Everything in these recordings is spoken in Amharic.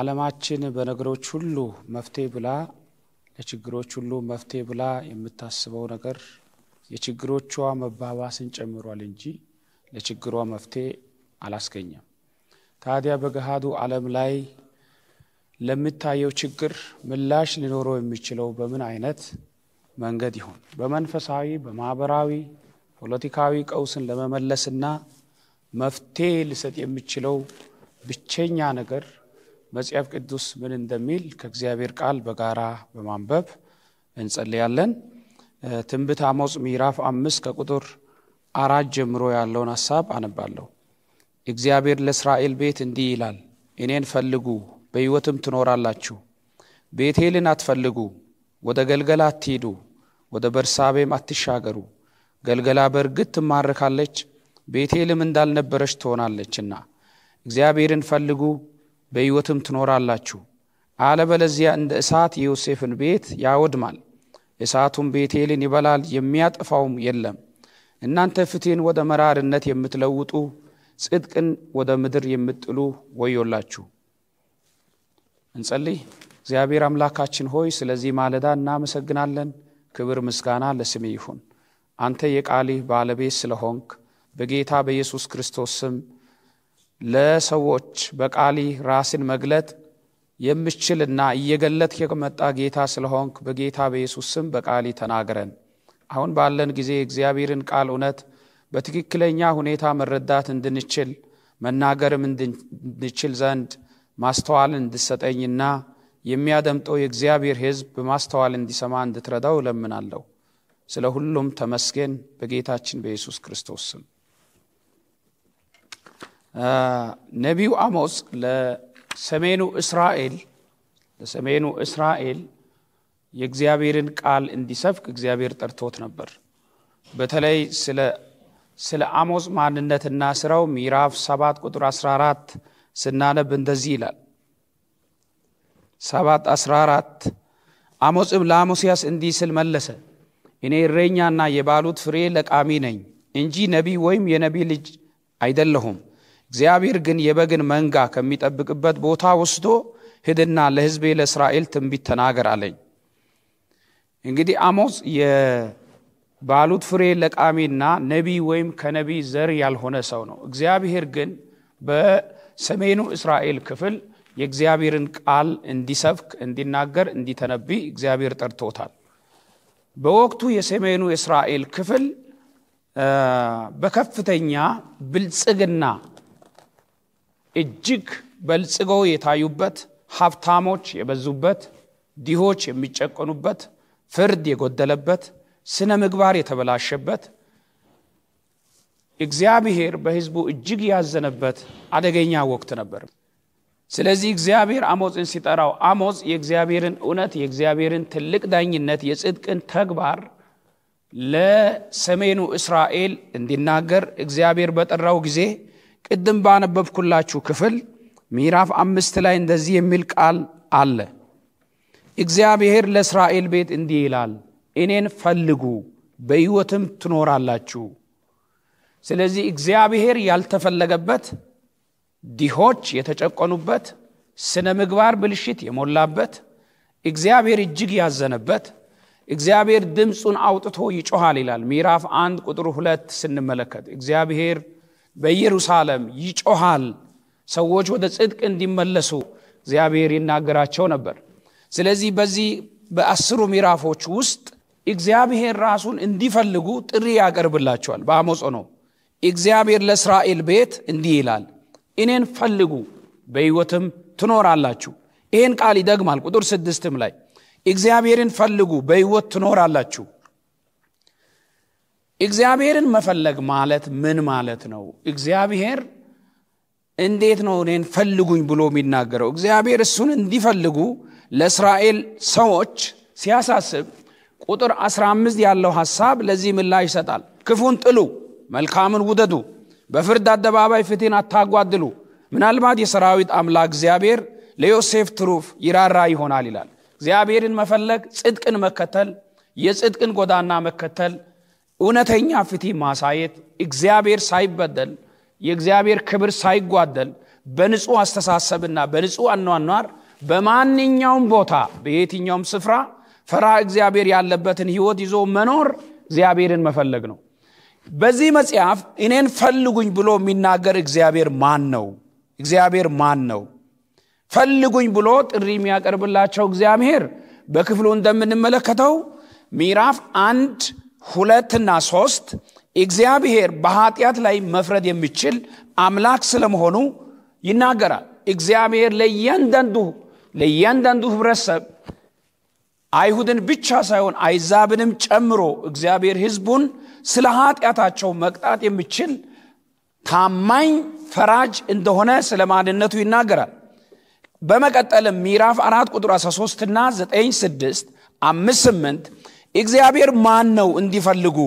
ዓለማችን በነገሮች ሁሉ መፍትሄ ብላ ለችግሮች ሁሉ መፍትሄ ብላ የምታስበው ነገር የችግሮቿ መባባስን ጨምሯል እንጂ ለችግሯ መፍትሄ አላስገኘም። ታዲያ በገሃዱ ዓለም ላይ ለሚታየው ችግር ምላሽ ሊኖረው የሚችለው በምን አይነት መንገድ ይሆን? በመንፈሳዊ፣ በማህበራዊ፣ ፖለቲካዊ ቀውስን ለመመለስና መፍትሄ ሊሰጥ የሚችለው ብቸኛ ነገር መጽሐፍ ቅዱስ ምን እንደሚል ከእግዚአብሔር ቃል በጋራ በማንበብ እንጸልያለን። ትንብት አሞፅ ምዕራፍ አምስት ከቁጥር አራት ጀምሮ ያለውን ሐሳብ አነባለሁ። እግዚአብሔር ለእስራኤል ቤት እንዲህ ይላል፣ እኔን ፈልጉ በሕይወትም ትኖራላችሁ። ቤቴልን አትፈልጉ፣ ወደ ገልገላ አትሂዱ፣ ወደ በርሳቤም አትሻገሩ። ገልገላ በእርግጥ ትማርካለች፣ ቤቴልም እንዳልነበረች ትሆናለችና እግዚአብሔርን ፈልጉ በሕይወትም ትኖራላችሁ። አለበለዚያ እንደ እሳት የዮሴፍን ቤት ያወድማል፣ እሳቱም ቤቴልን ይበላል፣ የሚያጠፋውም የለም። እናንተ ፍትሕን ወደ መራርነት የምትለውጡ ጽድቅን ወደ ምድር የምትጥሉ ወዮላችሁ። እንጸልይ። እግዚአብሔር አምላካችን ሆይ ስለዚህ ማለዳ እናመሰግናለን። ክብር ምስጋና ለስሜ ይሁን። አንተ የቃልህ ባለቤት ስለሆንክ በጌታ በኢየሱስ ክርስቶስ ስም ለሰዎች በቃሊ ራስን መግለጥ የምችልና እየገለት የመጣ ጌታ ስለሆንክ በጌታ በኢየሱስ ስም በቃሊ ተናገረን። አሁን ባለን ጊዜ እግዚአብሔርን ቃል እውነት በትክክለኛ ሁኔታ መረዳት እንድንችል መናገርም እንድንችል ዘንድ ማስተዋልን እንድሰጠኝና የሚያደምጠው የእግዚአብሔር ህዝብ በማስተዋል እንዲሰማ እንድትረዳው እለምናለሁ። ስለ ሁሉም ተመስገን በጌታችን በኢየሱስ ክርስቶስ ስም። ነቢዩ አሞስ ለሰሜኑ እስራኤል ለሰሜኑ እስራኤል የእግዚአብሔርን ቃል እንዲሰብክ እግዚአብሔር ጠርቶት ነበር። በተለይ ስለ አሞስ ማንነትና ስራው ሚራፍ 7 ቁጥር 14 ስናነብ እንደዚህ ይላል። 7 14 አሞጽም ለአሞስያስ እንዲህ ስል መለሰ፣ እኔ እረኛና የባሉት ፍሬ ለቃሚ ነኝ እንጂ ነቢይ ወይም የነቢይ ልጅ አይደለሁም። እግዚአብሔር ግን የበግን መንጋ ከሚጠብቅበት ቦታ ወስዶ ሂድና ለህዝቤ ለእስራኤል ትንቢት ተናገር አለኝ። እንግዲህ አሞጽ የባሉት ፍሬ ለቃሚና ነቢ ወይም ከነቢ ዘር ያልሆነ ሰው ነው። እግዚአብሔር ግን በሰሜኑ እስራኤል ክፍል የእግዚአብሔርን ቃል እንዲሰብክ፣ እንዲናገር፣ እንዲተነቢ እግዚአብሔር ጠርቶታል። በወቅቱ የሰሜኑ እስራኤል ክፍል በከፍተኛ ብልጽግና እጅግ በልጽገው የታዩበት፣ ሀብታሞች የበዙበት፣ ዲሆች የሚጨቀኑበት ፣ ፍርድ የጎደለበት፣ ስነ ምግባር የተበላሸበት እግዚአብሔር በህዝቡ እጅግ ያዘነበት አደገኛ ወቅት ነበር። ስለዚህ እግዚአብሔር አሞጽን ሲጠራው አሞፅ የእግዚአብሔርን እውነት፣ የእግዚአብሔርን ትልቅ ዳኝነት፣ የጽድቅን ተግባር ለሰሜኑ እስራኤል እንዲናገር እግዚአብሔር በጠራው ጊዜ ቅድም ባነበብኩላችሁ ክፍል ምዕራፍ አምስት ላይ እንደዚህ የሚል ቃል አለ እግዚአብሔር ለእስራኤል ቤት እንዲህ ይላል እኔን ፈልጉ በሕይወትም ትኖራላችሁ ስለዚህ እግዚአብሔር ያልተፈለገበት ዲሆች የተጨቆኑበት ስነ ምግባር ብልሽት የሞላበት እግዚአብሔር እጅግ ያዘነበት እግዚአብሔር ድምፁን አውጥቶ ይጮኋል ይላል ምዕራፍ አንድ ቁጥር ሁለት ስንመለከት እግዚአብሔር በኢየሩሳሌም ይጮሃል፣ ሰዎች ወደ ጽድቅ እንዲመለሱ እግዚአብሔር ይናገራቸው ነበር። ስለዚህ በዚህ በአስሩ ሚራፎች ውስጥ እግዚአብሔር ራሱን እንዲፈልጉ ጥሪ ያቀርብላቸዋል። በአሞጽ ነው እግዚአብሔር ለእስራኤል ቤት እንዲህ ይላል፣ እኔን ፈልጉ በሕይወትም ትኖራላችሁ። ይህን ቃል ይደግማል። ቁጥር ስድስትም ላይ እግዚአብሔርን ፈልጉ በሕይወት ትኖራላችሁ። እግዚአብሔርን መፈለግ ማለት ምን ማለት ነው? እግዚአብሔር እንዴት ነው እኔን ፈልጉኝ ብሎ የሚናገረው? እግዚአብሔር እሱን እንዲፈልጉ ለእስራኤል ሰዎች ሲያሳስብ ቁጥር 15 ያለው ሐሳብ ለዚህ ምላሽ ይሰጣል። ክፉን ጥሉ፣ መልካምን ውደዱ፣ በፍርድ አደባባይ ፍትህን አታጓድሉ፣ ምናልባት የሰራዊት አምላክ እግዚአብሔር ለዮሴፍ ትሩፍ ይራራ ይሆናል ይላል። እግዚአብሔርን መፈለግ ጽድቅን መከተል፣ የጽድቅን ጎዳና መከተል እውነተኛ ፍትህ ማሳየት እግዚአብሔር ሳይበደል የእግዚአብሔር ክብር ሳይጓደል በንጹህ አስተሳሰብና በንጹህ አኗኗር በማንኛውም ቦታ በየትኛውም ስፍራ ፈራ እግዚአብሔር ያለበትን ህይወት ይዞ መኖር እግዚአብሔርን መፈለግ ነው በዚህ መጽሐፍ እኔን ፈልጉኝ ብሎ የሚናገር እግዚአብሔር ማን ነው እግዚአብሔር ማን ነው ፈልጉኝ ብሎ ጥሪ የሚያቀርብላቸው እግዚአብሔር በክፍሉ እንደምንመለከተው ሚራፍ አንድ ሁለትና ሶስት እግዚአብሔር በኃጢአት ላይ መፍረድ የሚችል አምላክ ስለመሆኑ ይናገራል እግዚአብሔር ለእያንዳንዱ ለእያንዳንዱ ህብረተሰብ አይሁድን ብቻ ሳይሆን አይዛብንም ጨምሮ እግዚአብሔር ህዝቡን ስለ ኃጢአታቸው መቅጣት የሚችል ታማኝ ፈራጅ እንደሆነ ስለ ማንነቱ ይናገራል በመቀጠልም ሚራፍ አራት ቁጥር 13 እና 9 6 አምስት 8 እግዚአብሔር ማን ነው እንዲፈልጉ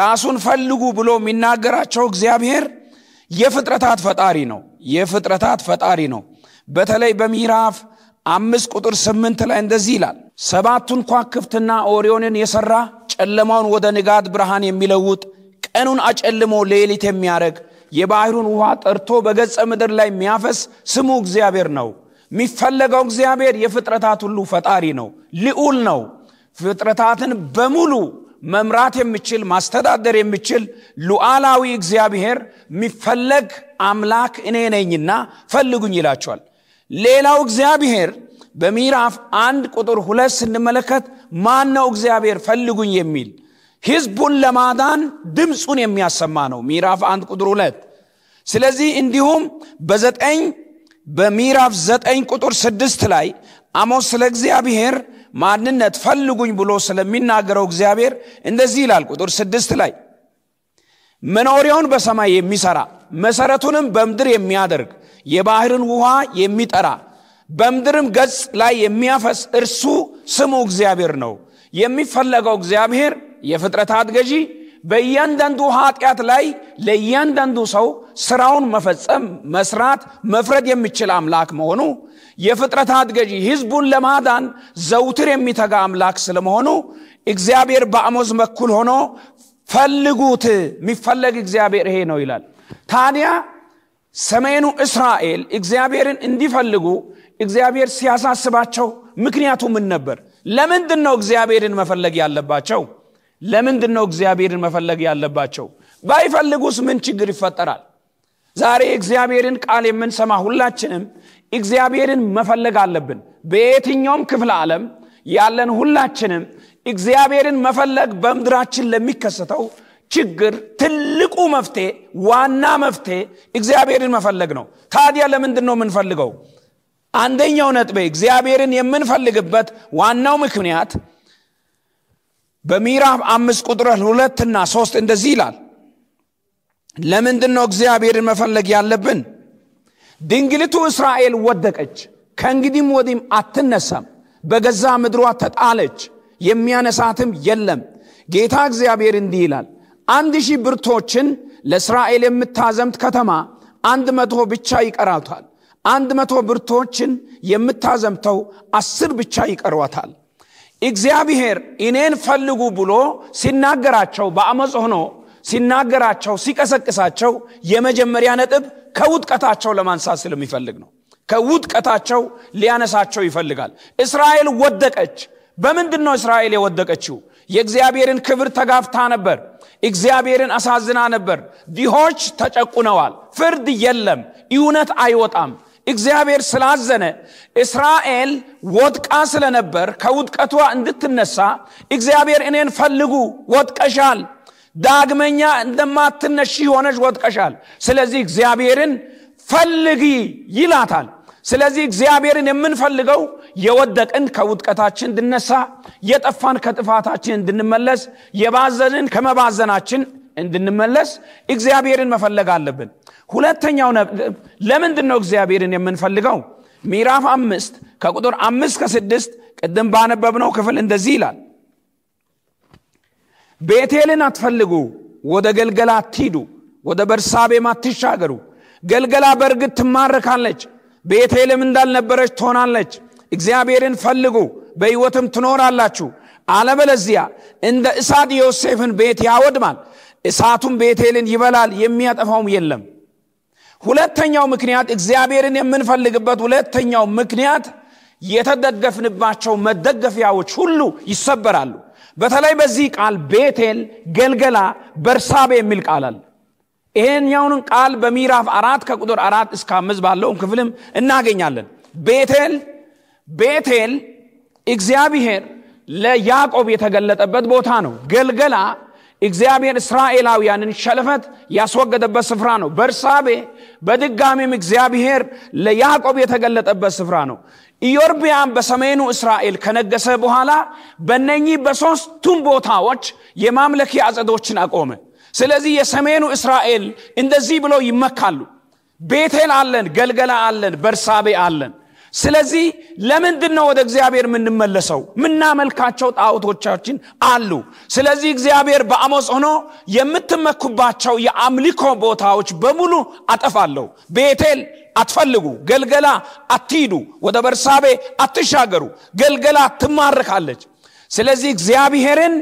ራሱን ፈልጉ ብሎ የሚናገራቸው እግዚአብሔር የፍጥረታት ፈጣሪ ነው የፍጥረታት ፈጣሪ ነው በተለይ በምዕራፍ አምስት ቁጥር ስምንት ላይ እንደዚህ ይላል ሰባቱን ኳክፍትና ኦሪዮንን የሰራ ጨለማውን ወደ ንጋት ብርሃን የሚለውጥ ቀኑን አጨልሞ ሌሊት የሚያደርግ የባህሩን ውሃ ጠርቶ በገጸ ምድር ላይ የሚያፈስ ስሙ እግዚአብሔር ነው የሚፈለገው እግዚአብሔር የፍጥረታት ሁሉ ፈጣሪ ነው ልዑል ነው ፍጥረታትን በሙሉ መምራት የምችል ማስተዳደር የምችል ሉዓላዊ እግዚአብሔር የሚፈለግ አምላክ እኔ ነኝና ፈልጉኝ ይላቸዋል ሌላው እግዚአብሔር በሚራፍ አንድ ቁጥር ሁለት ስንመለከት ማን ነው እግዚአብሔር ፈልጉኝ የሚል ህዝቡን ለማዳን ድምፁን የሚያሰማ ነው ሚራፍ አንድ ቁጥር ሁለት ስለዚህ እንዲሁም በዘጠኝ በሚራፍ ዘጠኝ ቁጥር ስድስት ላይ አሞስ ስለ እግዚአብሔር ማንነት ፈልጉኝ ብሎ ስለሚናገረው እግዚአብሔር እንደዚህ ይላል ቁጥር ስድስት ላይ መኖሪያውን በሰማይ የሚሰራ መሰረቱንም በምድር የሚያደርግ የባህርን ውሃ የሚጠራ በምድርም ገጽ ላይ የሚያፈስ እርሱ ስሙ እግዚአብሔር ነው የሚፈለገው እግዚአብሔር የፍጥረት ገዢ በእያንዳንዱ ኃጢአት ላይ ለእያንዳንዱ ሰው ስራውን መፈጸም መስራት መፍረድ የሚችል አምላክ መሆኑ የፍጥረታት ገዢ ህዝቡን ለማዳን ዘውትር የሚተጋ አምላክ ስለመሆኑ እግዚአብሔር በአሞዝ በኩል ሆኖ ፈልጉት የሚፈለግ እግዚአብሔር ይሄ ነው ይላል ታዲያ ሰሜኑ እስራኤል እግዚአብሔርን እንዲፈልጉ እግዚአብሔር ሲያሳስባቸው ምክንያቱ ምን ነበር ለምንድን ነው እግዚአብሔርን መፈለግ ያለባቸው ለምንድን ነው እግዚአብሔርን መፈለግ ያለባቸው ባይፈልጉስ ምን ችግር ይፈጠራል ዛሬ እግዚአብሔርን ቃል የምንሰማ ሁላችንም እግዚአብሔርን መፈለግ አለብን በየትኛውም ክፍለ ዓለም ያለን ሁላችንም እግዚአብሔርን መፈለግ በምድራችን ለሚከሰተው ችግር ትልቁ መፍትሄ ዋና መፍትሄ እግዚአብሔርን መፈለግ ነው ታዲያ ለምንድን ነው የምንፈልገው አንደኛው ነጥቤ እግዚአብሔርን የምንፈልግበት ዋናው ምክንያት በምዕራፍ አምስት ቁጥር ሁለትና ሶስት እንደዚህ ይላል ለምንድን ነው እግዚአብሔርን መፈለግ ያለብን ድንግሊቱ እስራኤል ወደቀች ከእንግዲህም ወዲህም አትነሳም በገዛ ምድሯ ተጣለች የሚያነሳትም የለም ጌታ እግዚአብሔር እንዲህ ይላል አንድ ሺህ ብርቶችን ለእስራኤል የምታዘምት ከተማ አንድ መቶ ብቻ ይቀራታል አንድ መቶ ብርቶችን የምታዘምተው አስር ብቻ ይቀሯታል እግዚአብሔር እኔን ፈልጉ ብሎ ሲናገራቸው በአመፅ ሆኖ ሲናገራቸው ሲቀሰቅሳቸው የመጀመሪያ ነጥብ ከውጥቀታቸው ለማንሳት ስለሚፈልግ ነው ከውጥቀታቸው ሊያነሳቸው ይፈልጋል እስራኤል ወደቀች በምንድን ነው እስራኤል የወደቀችው የእግዚአብሔርን ክብር ተጋፍታ ነበር እግዚአብሔርን አሳዝና ነበር ዲሆች ተጨቁነዋል ፍርድ የለም እውነት አይወጣም እግዚአብሔር ስላዘነ እስራኤል ወድቃ ስለነበር ከውድቀቷ እንድትነሳ እግዚአብሔር እኔን ፈልጉ ወጥቀሻል ዳግመኛ እንደማትነሽ ሆነች ወጥቀሻል ስለዚህ እግዚአብሔርን ፈልጊ ይላታል ስለዚህ እግዚአብሔርን የምንፈልገው የወደቅን ከውድቀታችን እንድነሳ የጠፋን ከጥፋታችን እንድንመለስ የባዘንን ከመባዘናችን እንድንመለስ እግዚአብሔርን መፈለግ አለብን ሁለተኛው ለምንድን ነው እግዚአብሔርን የምንፈልገው ሚራፍ አምስት ከቁጥር አምስት ከስድስት ቅድም ባነበብነው ክፍል እንደዚህ ይላል ቤቴልን አትፈልጉ ወደ ገልገላ አትሂዱ ወደ በርሳቤም አትሻገሩ ገልገላ በእርግጥ ትማርካለች ቤቴልም እንዳልነበረች ትሆናለች እግዚአብሔርን ፈልጉ በሕይወትም ትኖራላችሁ አለበለዚያ እንደ እሳት ዮሴፍን ቤት ያወድማል እሳቱም ቤቴልን ይበላል የሚያጠፋውም የለም ሁለተኛው ምክንያት እግዚአብሔርን የምንፈልግበት ሁለተኛው ምክንያት የተደገፍንባቸው መደገፊያዎች ሁሉ ይሰበራሉ በተለይ በዚህ ቃል ቤቴል ገልገላ በርሳቤ የሚል ቃል አለ ይሄኛውን ቃል በሚራፍ አራት ከቁጥር አራት እስከ አምስት ባለውን ክፍልም እናገኛለን ቤቴል ቤቴል እግዚአብሔር ለያዕቆብ የተገለጠበት ቦታ ነው ገልገላ እግዚአብሔር እስራኤላውያንን ሸለፈት ያስወገደበት ስፍራ ነው በርሳቤ በድጋሚም እግዚአብሔር ለያዕቆብ የተገለጠበት ስፍራ ነው ኢዮርቢያም በሰሜኑ እስራኤል ከነገሰ በኋላ በነኚህ በሦስቱም ቦታዎች የማምለኪያ አጸዶችን አቆመ ስለዚህ የሰሜኑ እስራኤል እንደዚህ ብሎ ይመካሉ ቤቴል አለን ገልገላ አለን በርሳቤ አለን ስለዚህ ለምንድን ነው ወደ እግዚአብሔር የምንመለሰው ምናመልካቸው ጣዖቶቻችን አሉ ስለዚህ እግዚአብሔር በአሞጽ ሆኖ የምትመኩባቸው የአምልኮ ቦታዎች በሙሉ አጠፋለሁ ቤቴል አትፈልጉ ገልገላ አትሂዱ ወደ በርሳቤ አትሻገሩ ገልገላ ትማርካለች ስለዚህ እግዚአብሔርን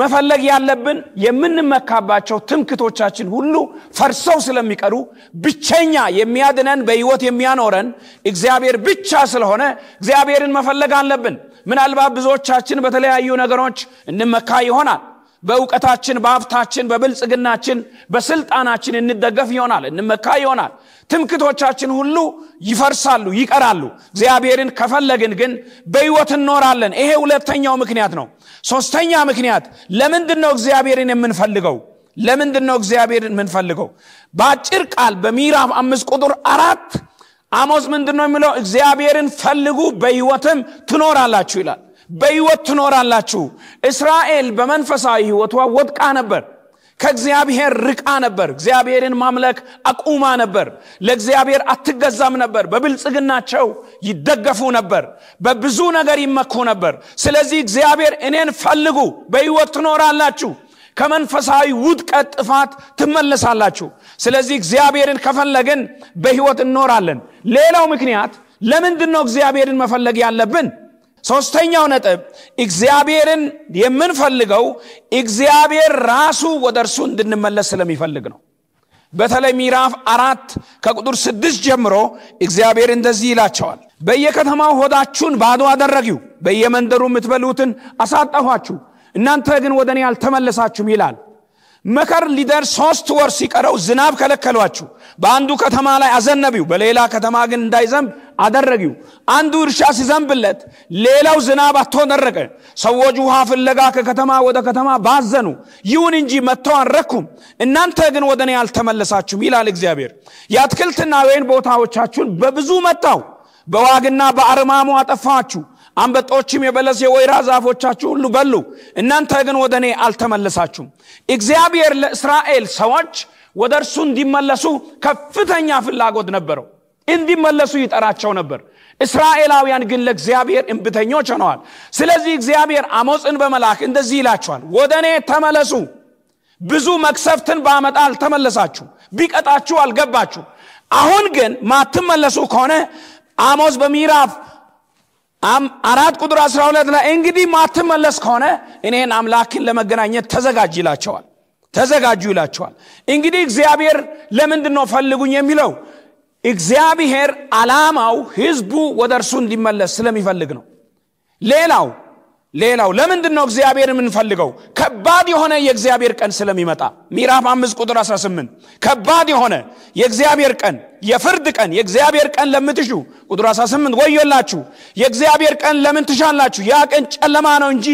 መፈለግ ያለብን የምንመካባቸው ትምክቶቻችን ሁሉ ፈርሰው ስለሚቀሩ ብቸኛ የሚያድነን በህይወት የሚያኖረን እግዚአብሔር ብቻ ስለሆነ እግዚአብሔርን መፈለግ አለብን ምናልባት ብዙዎቻችን በተለያዩ ነገሮች እንመካ ይሆናል በእውቀታችን፣ በሀብታችን፣ በብልጽግናችን፣ በስልጣናችን እንደገፍ ይሆናል፣ እንመካ ይሆናል። ትምክቶቻችን ሁሉ ይፈርሳሉ፣ ይቀራሉ። እግዚአብሔርን ከፈለግን ግን በሕይወት እንኖራለን። ይሄ ሁለተኛው ምክንያት ነው። ሶስተኛ ምክንያት ለምንድን ነው እግዚአብሔርን የምንፈልገው? ለምንድን ነው እግዚአብሔርን የምንፈልገው? በአጭር ቃል በሚራፍ አምስት ቁጥር አራት አሞዝ ምንድን ነው የሚለው? እግዚአብሔርን ፈልጉ በሕይወትም ትኖራላችሁ ይላል። በህይወት ትኖራላችሁ እስራኤል በመንፈሳዊ ህይወቷ ወድቃ ነበር ከእግዚአብሔር ርቃ ነበር እግዚአብሔርን ማምለክ አቁማ ነበር ለእግዚአብሔር አትገዛም ነበር በብልጽግናቸው ይደገፉ ነበር በብዙ ነገር ይመኩ ነበር ስለዚህ እግዚአብሔር እኔን ፈልጉ በህይወት ትኖራላችሁ ከመንፈሳዊ ውድቀት ጥፋት ትመለሳላችሁ ስለዚህ እግዚአብሔርን ከፈለግን በህይወት እንኖራለን ሌላው ምክንያት ለምንድን ነው እግዚአብሔርን መፈለግ ያለብን ሶስተኛው ነጥብ እግዚአብሔርን የምንፈልገው እግዚአብሔር ራሱ ወደ እርሱ እንድንመለስ ስለሚፈልግ ነው በተለይ ሚራፍ አራት ከቁጥር ስድስት ጀምሮ እግዚአብሔር እንደዚህ ይላቸዋል በየከተማው ሆዳችሁን ባዶ አደረጊው በየመንደሩ የምትበሉትን አሳጠኋችሁ እናንተ ግን ወደ እኔ አልተመለሳችሁም ይላል መከር ሊደር ሶስት ወር ሲቀረው ዝናብ ከለከሏችሁ በአንዱ ከተማ ላይ አዘነቢው በሌላ ከተማ ግን እንዳይዘንብ አደረጊው አንዱ እርሻ ሲዘንብለት ሌላው ዝናብ አቶ ደረቀ ሰዎች ውሃ ፍለጋ ከከተማ ወደ ከተማ ባዘኑ ይሁን እንጂ መጥተው አልረኩም እናንተ ግን ወደ እኔ አልተመለሳችሁም ይላል እግዚአብሔር የአትክልትና ወይን ቦታዎቻችሁን በብዙ መጣው በዋግና በአርማሙ አጠፋችሁ አንበጦችም የበለስ የወይራ ዛፎቻችሁ ሁሉ በሉ እናንተ ግን ወደ እኔ አልተመለሳችሁም እግዚአብሔር ለእስራኤል ሰዎች ወደ እርሱ እንዲመለሱ ከፍተኛ ፍላጎት ነበረው እንዲመለሱ ይጠራቸው ነበር እስራኤላውያን ግን ለእግዚአብሔር እንብተኞች ሆነዋል ስለዚህ እግዚአብሔር አሞፅን በመላክ እንደዚህ ይላቸዋል ወደ እኔ ተመለሱ ብዙ መክሰፍትን ባመጣ አልተመለሳችሁ ቢቀጣችሁ አልገባችሁ አሁን ግን ማትመለሱ ከሆነ አሞዝ በሚራፍ አራት ቁጥር 12 ላይ እንግዲህ ማትመለስ ከሆነ እኔን አምላክን ለመገናኘት ተዘጋጅ ይላቸዋል ተዘጋጁ ይላቸዋል እንግዲህ እግዚአብሔር ለምንድን ነው ፈልጉኝ የሚለው እግዚአብሔር አላማው ህዝቡ ወደ እርሱ እንዲመለስ ስለሚፈልግ ነው ሌላው ሌላው ለምንድን ነው እግዚአብሔር የምንፈልገው ከባድ የሆነ የእግዚአብሔር ቀን ስለሚመጣ ሚራፍ 5 ቁጥር 18 ከባድ የሆነ የእግዚአብሔር ቀን የፍርድ ቀን የእግዚአብሔር ቀን ለምትሹ ቁጥር 18 ወዮላችሁ የእግዚአብሔር ቀን ለምን ትሻላችሁ ያ ቀን ጨለማ ነው እንጂ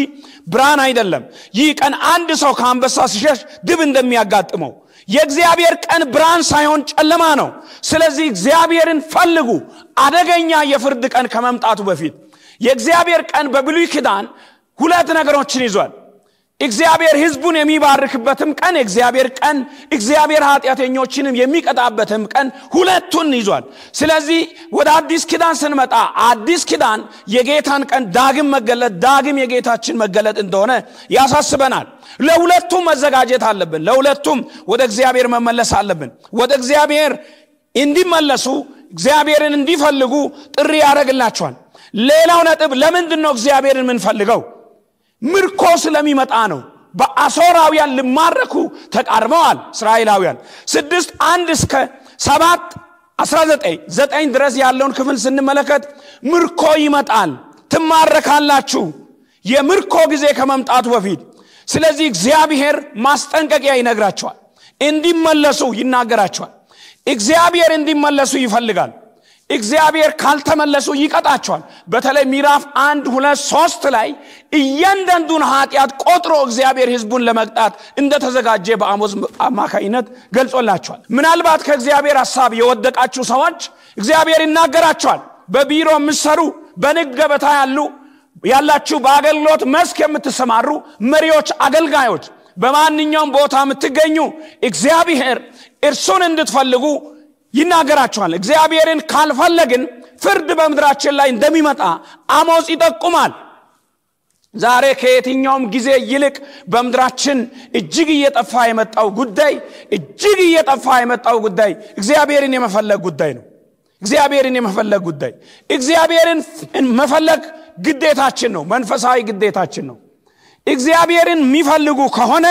ብርሃን አይደለም ይህ ቀን አንድ ሰው ከአንበሳ ሲሸሽ ድብ እንደሚያጋጥመው የእግዚአብሔር ቀን ብርሃን ሳይሆን ጨለማ ነው ስለዚህ እግዚአብሔርን ፈልጉ አደገኛ የፍርድ ቀን ከመምጣቱ በፊት የእግዚአብሔር ቀን በብሉይ ኪዳን ሁለት ነገሮችን ይዟል እግዚአብሔር ህዝቡን የሚባርክበትም ቀን የእግዚአብሔር ቀን እግዚአብሔር ኃጢአተኞችንም የሚቀጣበትም ቀን ሁለቱን ይዟል ስለዚህ ወደ አዲስ ኪዳን ስንመጣ አዲስ ኪዳን የጌታን ቀን ዳግም መገለጥ ዳግም የጌታችን መገለጥ እንደሆነ ያሳስበናል ለሁለቱም መዘጋጀት አለብን ለሁለቱም ወደ እግዚአብሔር መመለስ አለብን ወደ እግዚአብሔር እንዲመለሱ እግዚአብሔርን እንዲፈልጉ ጥሪ ያደረግላቸዋል ሌላው ነጥብ ለምንድን ነው እግዚአብሔርን የምንፈልገው ምርኮ ስለሚመጣ ነው በአሶራውያን ልማረኩ ተቃርበዋል እስራኤላውያን ስድስት አንድ እስከ ሰባት 19 ዘጠኝ ድረስ ያለውን ክፍል ስንመለከት ምርኮ ይመጣል ትማረካላችሁ የምርኮ ጊዜ ከመምጣቱ በፊት ስለዚህ እግዚአብሔር ማስጠንቀቂያ ይነግራቸዋል እንዲመለሱ ይናገራቸዋል እግዚአብሔር እንዲመለሱ ይፈልጋል እግዚአብሔር ካልተመለሱ ይቀጣቸዋል በተለይ ሚራፍ አንድ ሁለት ሶስት ላይ እያንዳንዱን ኃጢአት ቆጥሮ እግዚአብሔር ህዝቡን ለመቅጣት እንደተዘጋጀ በአሞዝ አማካኝነት ገልጾላቸዋል ምናልባት ከእግዚአብሔር ሀሳብ የወደቃችሁ ሰዎች እግዚአብሔር ይናገራቸዋል በቢሮ የምሰሩ በንግድ ገበታ ያሉ ያላችሁ በአገልግሎት መስክ የምትሰማሩ መሪዎች አገልጋዮች በማንኛውም ቦታ የምትገኙ እግዚአብሔር እርሱን እንድትፈልጉ ይናገራቸዋል እግዚአብሔርን ካልፈለግን ፍርድ በምድራችን ላይ እንደሚመጣ አሞጽ ይጠቁማል ዛሬ ከየትኛውም ጊዜ ይልቅ በምድራችን እጅግ እየጠፋ የመጣው ጉዳይ እጅግ እየጠፋ የመጣው ጉዳይ እግዚአብሔርን የመፈለግ ጉዳይ ነው እግዚአብሔርን የመፈለግ ጉዳይ እግዚአብሔርን መፈለግ ግዴታችን ነው መንፈሳዊ ግዴታችን ነው እግዚአብሔርን የሚፈልጉ ከሆነ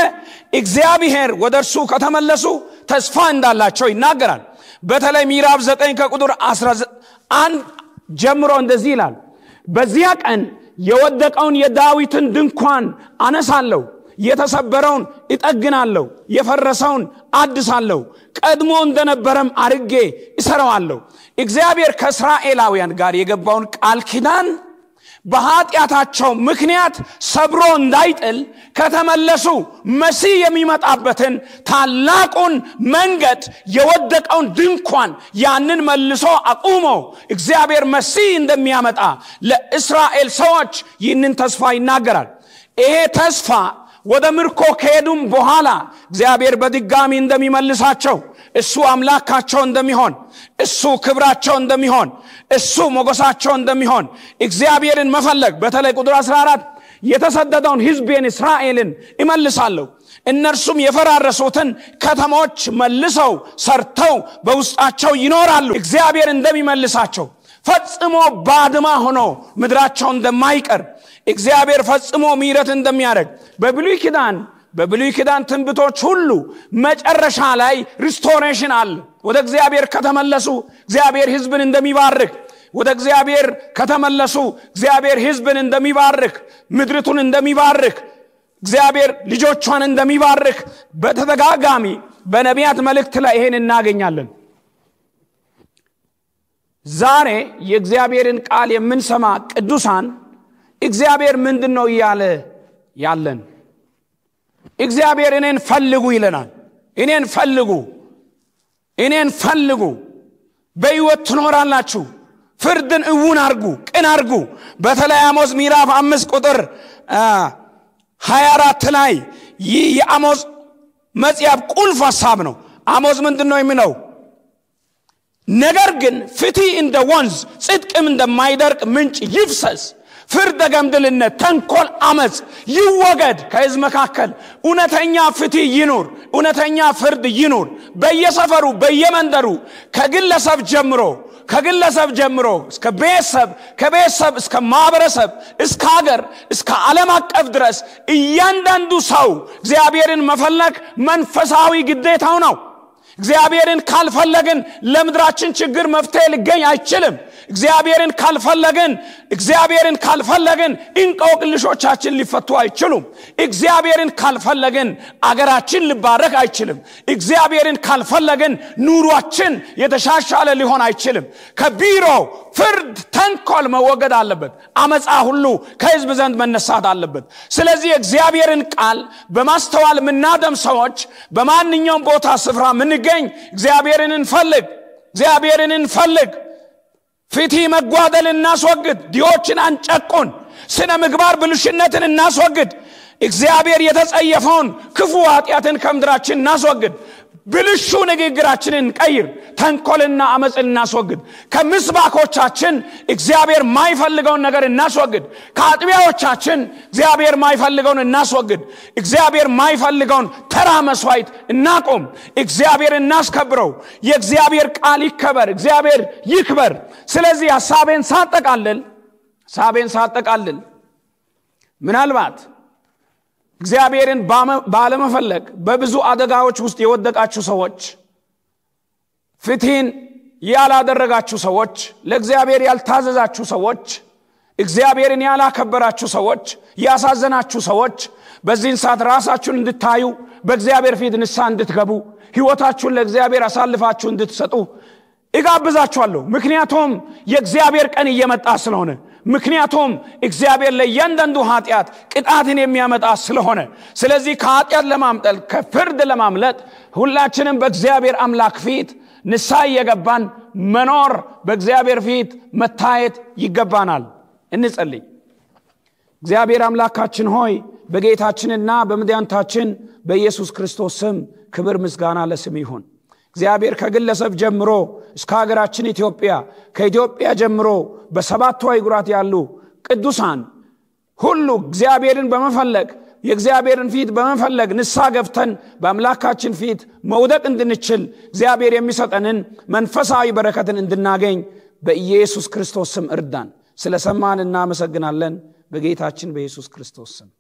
እግዚአብሔር ወደ እርሱ ከተመለሱ ተስፋ እንዳላቸው ይናገራል በተለይ ሚራብ 9 ከቁጥር 11 ጀምሮ እንደዚህ ይላል በዚያ ቀን የወደቀውን የዳዊትን ድንኳን አነሳለሁ የተሰበረውን እጠግናለሁ የፈረሰውን አድሳለሁ ቀድሞ እንደነበረም አርጌ እሰራዋለሁ እግዚአብሔር ከእስራኤላውያን ጋር የገባውን ቃል ኪዳን በኃጢአታቸው ምክንያት ሰብሮ እንዳይጥል ከተመለሱ መሲህ የሚመጣበትን ታላቁን መንገድ የወደቀውን ድንኳን ያንን መልሶ አቁሞ እግዚአብሔር መሲህ እንደሚያመጣ ለእስራኤል ሰዎች ይህንን ተስፋ ይናገራል ይሄ ተስፋ ወደ ምርኮ ከሄዱም በኋላ እግዚአብሔር በድጋሚ እንደሚመልሳቸው እሱ አምላካቸው እንደሚሆን እሱ ክብራቸው እንደሚሆን እሱ ሞገሳቸው እንደሚሆን እግዚአብሔርን መፈለግ በተለይ ቁጥር 14 የተሰደደውን ህዝቤን እስራኤልን እመልሳለሁ እነርሱም የፈራረሱትን ከተሞች መልሰው ሰርተው በውስጣቸው ይኖራሉ እግዚአብሔር እንደሚመልሳቸው ፈጽሞ ባድማ ሆኖ ምድራቸው እንደማይቀር እግዚአብሔር ፈጽሞ ምሕረት እንደሚያደርግ በብሉይ ኪዳን በብሉይ ኪዳን ትንብቶች ሁሉ መጨረሻ ላይ ሪስቶሬሽን አለ ወደ እግዚአብሔር ከተመለሱ እግዚአብሔር ህዝብን እንደሚባርክ ወደ እግዚአብሔር ከተመለሱ እግዚአብሔር ህዝብን እንደሚባርክ ምድርቱን እንደሚባርክ እግዚአብሔር ልጆቿን እንደሚባርክ በተደጋጋሚ በነቢያት መልእክት ላይ ይሄን እናገኛለን ዛሬ የእግዚአብሔርን ቃል የምንሰማ ቅዱሳን እግዚአብሔር ምንድን ነው እያለ ያለን እግዚአብሔር እኔን ፈልጉ ይለናል እኔን ፈልጉ እኔን ፈልጉ በሕይወት ትኖራላችሁ ፍርድን እውን አርጉ ቅን አርጉ በተለይ አሞዝ ሚራፍ አምስት ቁጥር 24 ላይ ይህ የአሞዝ መጽሐፍ ቁልፍ ሀሳብ ነው አሞዝ ምንድን ነው የሚለው ነገር ግን ፍትህ እንደ ወንዝ ጽድቅም እንደማይደርቅ ምንጭ ይፍሰስ ፍርደ ገምድልነት፣ ተንኮል፣ አመፅ ይወገድ ከሕዝብ መካከል። እውነተኛ ፍትህ ይኑር፣ እውነተኛ ፍርድ ይኑር በየሰፈሩ በየመንደሩ ከግለሰብ ጀምሮ ከግለሰብ ጀምሮ እስከ ቤተሰብ ከቤተሰብ እስከ ማህበረሰብ እስከ ሀገር እስከ ዓለም አቀፍ ድረስ እያንዳንዱ ሰው እግዚአብሔርን መፈለግ መንፈሳዊ ግዴታው ነው። እግዚአብሔርን ካልፈለግን ለምድራችን ችግር መፍትሄ ሊገኝ አይችልም። እግዚአብሔርን ካልፈለግን እግዚአብሔርን ካልፈለግን እንቆቅልሾቻችን ሊፈቱ አይችሉም እግዚአብሔርን ካልፈለግን አገራችን ልባረክ አይችልም እግዚአብሔርን ካልፈለግን ኑሯችን የተሻሻለ ሊሆን አይችልም ከቢሮ ፍርድ ተንኮል መወገድ አለበት አመፃ ሁሉ ከህዝብ ዘንድ መነሳት አለበት ስለዚህ እግዚአብሔርን ቃል በማስተዋል ምናደም ሰዎች በማንኛውም ቦታ ስፍራ ምንገኝ እግዚአብሔርን እንፈልግ እግዚአብሔርን እንፈልግ ፍትህ መጓደል እናስወግድ ዲዎችን አንጨቁን ስነ ምግባር ብልሽነትን እናስወግድ እግዚአብሔር የተጸየፈውን ክፉ ኃጢአትን ከምድራችን እናስወግድ ብልሹ ንግግራችንን ቀይር ተንኮልና አመፅ እናስወግድ ከምስባኮቻችን እግዚአብሔር ማይፈልገውን ነገር እናስወግድ ከአጥቢያዎቻችን እግዚአብሔር ማይፈልገውን እናስወግድ እግዚአብሔር ማይፈልገውን ተራ መስዋይት እናቆም እግዚአብሔር እናስከብረው የእግዚአብሔር ቃል ይከበር እግዚአብሔር ይክበር ስለዚህ ሳቤን ሳጠቃልል ሳቤን ሳጠቃልል ምናልባት እግዚአብሔርን ባለመፈለግ በብዙ አደጋዎች ውስጥ የወደቃችሁ ሰዎች ፍትህን ያላደረጋችሁ ሰዎች ለእግዚአብሔር ያልታዘዛችሁ ሰዎች እግዚአብሔርን ያላከበራችሁ ሰዎች ያሳዘናችሁ ሰዎች በዚህን ሰዓት ራሳችሁን እንድታዩ በእግዚአብሔር ፊት ንሳ እንድትገቡ ህይወታችሁን ለእግዚአብሔር አሳልፋችሁ እንድትሰጡ እጋብዛችኋለሁ ምክንያቱም የእግዚአብሔር ቀን እየመጣ ስለሆነ ምክንያቱም እግዚአብሔር ለእያንዳንዱ ኃጢአት ቅጣትን የሚያመጣ ስለሆነ ስለዚህ ከኃጢአት ለማምጠል ከፍርድ ለማምለጥ ሁላችንም በእግዚአብሔር አምላክ ፊት ንሳ እየገባን መኖር በእግዚአብሔር ፊት መታየት ይገባናል እንጸልይ እግዚአብሔር አምላካችን ሆይ በጌታችንና በምድያንታችን በኢየሱስ ክርስቶስ ስም ክብር ምስጋና ለስም ይሁን እግዚአብሔር ከግለሰብ ጀምሮ እስከ ሀገራችን ኢትዮጵያ ከኢትዮጵያ ጀምሮ በሰባቱ አይጉራት ያሉ ቅዱሳን ሁሉ እግዚአብሔርን በመፈለግ የእግዚአብሔርን ፊት በመፈለግ ንሳ ገብተን በአምላካችን ፊት መውደቅ እንድንችል እግዚአብሔር የሚሰጠንን መንፈሳዊ በረከትን እንድናገኝ በኢየሱስ ክርስቶስ ስም እርዳን ስለ ሰማን እናመሰግናለን በጌታችን በኢየሱስ ክርስቶስ ስም